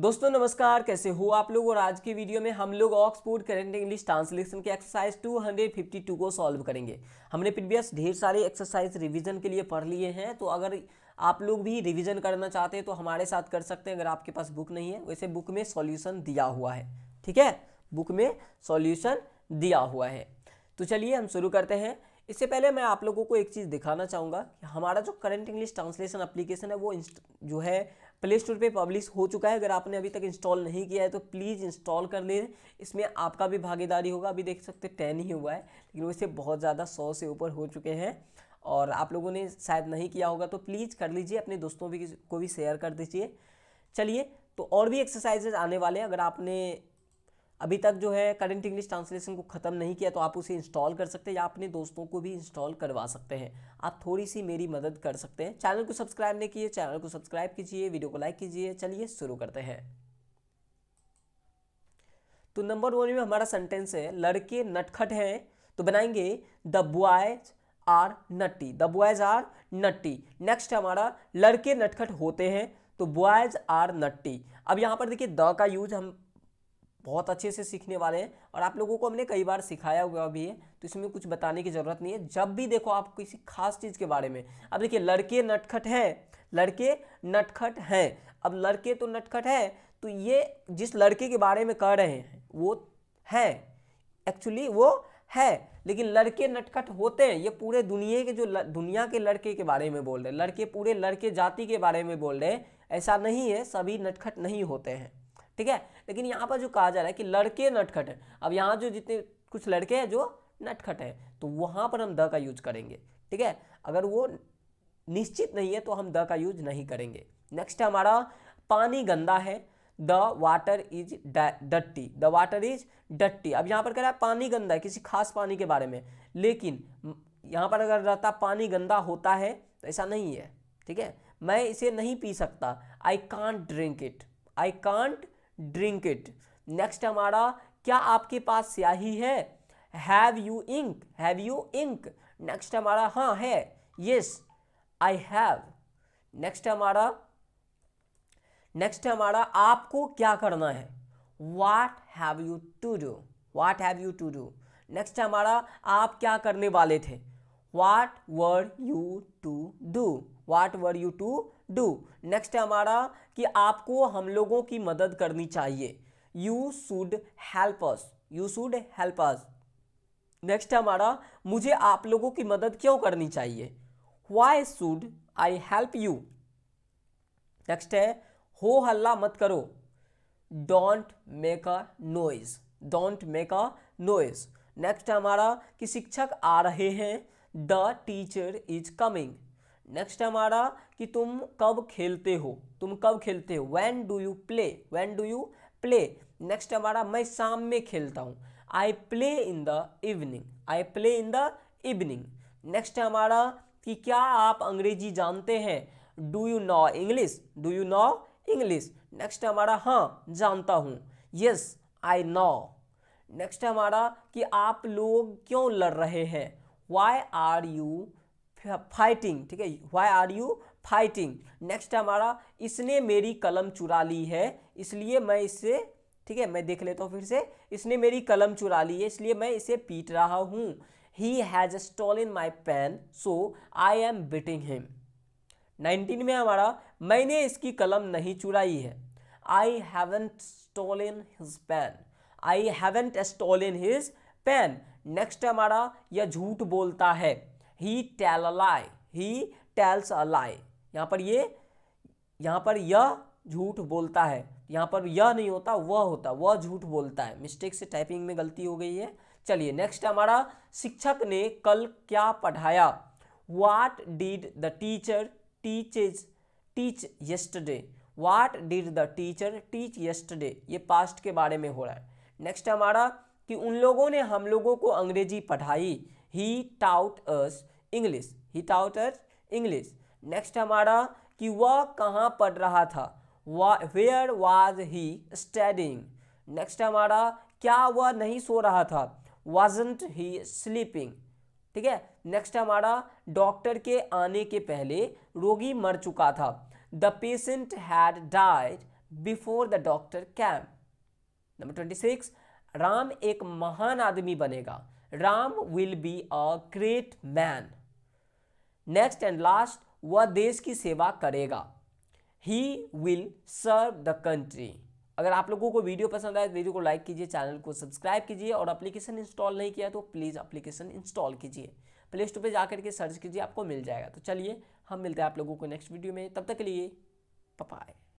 दोस्तों नमस्कार कैसे हो आप लोग और आज की वीडियो में हम लोग ऑक्सफोर्ड करेंट इंग्लिश ट्रांसलेशन के एक्सरसाइज 252 को सॉल्व करेंगे हमने प्रीवियस ढेर सारे एक्सरसाइज रिवीजन के लिए पढ़ लिए हैं तो अगर आप लोग भी रिवीजन करना चाहते हैं तो हमारे साथ कर सकते हैं अगर आपके पास बुक नहीं है वैसे बुक में सॉल्यूशन दिया हुआ है ठीक है बुक में सॉल्यूशन दिया हुआ है तो चलिए हम शुरू करते हैं इससे पहले मैं आप लोगों को एक चीज़ दिखाना चाहूँगा कि हमारा जो करंट इंग्लिश ट्रांसलेशन अप्लीकेशन है वो जो है प्ले स्टोर पर पब्लिश हो चुका है अगर आपने अभी तक इंस्टॉल नहीं किया है तो प्लीज़ इंस्टॉल कर लें इसमें आपका भी भागीदारी होगा अभी देख सकते टेन ही हुआ है लेकिन वैसे बहुत ज़्यादा सौ से ऊपर हो चुके हैं और आप लोगों ने शायद नहीं किया होगा तो प्लीज़ कर लीजिए अपने दोस्तों भी को भी शेयर कर दीजिए चलिए तो और भी एक्सरसाइजेज आने वाले हैं अगर आपने अभी तक जो है करंट इंग्लिश ट्रांसलेशन को ख़त्म नहीं किया तो आप उसे इंस्टॉल कर सकते हैं या अपने दोस्तों को भी इंस्टॉल करवा सकते हैं आप थोड़ी सी मेरी मदद कर सकते हैं चैनल को सब्सक्राइब नहीं किए चैनल को सब्सक्राइब कीजिए वीडियो को लाइक कीजिए चलिए शुरू करते हैं तो नंबर वन में हमारा सेंटेंस है लड़के नटखट हैं तो बनाएंगे the boys are naughty the boys are naughty next हमारा लड़के नटखट होते हैं तो बॉयज आर नट्टी अब यहाँ पर देखिए द का यूज हम बहुत अच्छे से सीखने वाले हैं और आप लोगों को हमने कई बार सिखाया हुआ भी है तो इसमें कुछ बताने की ज़रूरत नहीं है जब भी देखो आप किसी खास चीज़ के बारे में अब देखिए लड़के नटखट हैं लड़के नटखट हैं अब लड़के तो नटखट हैं तो ये जिस लड़के के बारे में कह रहे हैं वो है एक्चुअली वो है लेकिन लड़के नटखट होते हैं ये पूरे दुनिया के जो ल, दुनिया के लड़के के बारे में बोल रहे हैं लड़के पूरे लड़के जाति के बारे में बोल रहे हैं ऐसा नहीं है सभी नटखट नहीं होते हैं ठीक है लेकिन यहाँ पर जो कहा जा रहा है कि लड़के नटखट हैं अब यहाँ जो जितने कुछ लड़के हैं जो नटखट हैं तो वहाँ पर हम द का यूज करेंगे ठीक है अगर वो निश्चित नहीं है तो हम द का यूज नहीं करेंगे नेक्स्ट हमारा पानी गंदा है the water is डट्टी the water is डट्टी अब यहाँ पर कह रहा है पानी गंदा है किसी खास पानी के बारे में लेकिन यहाँ पर अगर रहता पानी गंदा होता है तो ऐसा नहीं है ठीक है मैं इसे नहीं पी सकता I can't drink it I can't drink it next हमारा क्या आपके पास स्याही है have you ink have you ink next हमारा हाँ है यस आई हैव नेक्स्ट हमारा नेक्स्ट हमारा आपको क्या करना है what have you to do what have you to do next हमारा आप क्या करने वाले थे what were you to do what were you to do next है हमारा कि आपको हम लोगों की मदद करनी चाहिए you should help us you should help us next है हमारा मुझे आप लोगों की मदद क्यों करनी चाहिए why should I help you next है हो हल्ला मत करो don't make a noise don't make a noise next है हमारा कि शिक्षक आ रहे हैं the teacher is coming next हमारा कि तुम कब खेलते हो तुम कब खेलते हो when do you play when do you play next हमारा मैं शाम में खेलता हूँ I play in the evening I play in the evening next हमारा कि क्या आप अंग्रेजी जानते हैं do you know English do you know English next हमारा हाँ जानता हूँ यस आई नो नेक्स्ट हमारा कि आप लोग क्यों लड़ रहे हैं वाई आर यू फाइटिंग ठीक है why are you fighting next हमारा इसने मेरी कलम चुरा ली है इसलिए मैं इसे ठीक है मैं देख लेता हूँ फिर से इसने मेरी कलम चुरा ली है इसलिए मैं इसे पीट रहा हूँ he has stolen my pen so I am beating him nineteen में हमारा मैंने इसकी कलम नहीं चुराई है I haven't stolen his pen I haven't stolen his pen next हमारा यह झूठ बोलता है he tell a lie he tells अ लाई यहाँ पर ये यहाँ पर यह झूठ बोलता है यहाँ पर यह नहीं होता वह होता वह झूठ बोलता है मिस्टेक से टाइपिंग में गलती हो गई है चलिए नेक्स्ट हमारा शिक्षक ने कल क्या पढ़ाया what did the teacher teaches teach yesterday what did the teacher teach yesterday ये पास्ट के बारे में हो रहा है नेक्स्ट हमारा कि उन लोगों ने हम लोगों को अंग्रेजी पढ़ाई he taught us English he taught us English next हमारा कि वह कहाँ पढ़ रहा था where was he studying next हमारा क्या वह नहीं सो रहा था वाजेंट ही स्लीपिंग ठीक है नेक्स्ट हमारा डॉक्टर के आने के पहले रोगी मर चुका था the patient had died before the doctor came number twenty six Ram एक महान आदमी बनेगा Ram will be a great man next and last वह देश की सेवा करेगा he will serve the country अगर आप लोगों को वीडियो पसंद आए तो वीडियो को लाइक कीजिए चैनल को सब्सक्राइब कीजिए और एप्लीकेशन इंस्टॉल नहीं किया तो प्लीज़ एप्लीकेशन इंस्टॉल कीजिए प्ले स्टोर पर जाकर के सर्च कीजिए आपको मिल जाएगा तो चलिए हम मिलते हैं आप लोगों को नेक्स्ट वीडियो में तब तक के लिए पपाए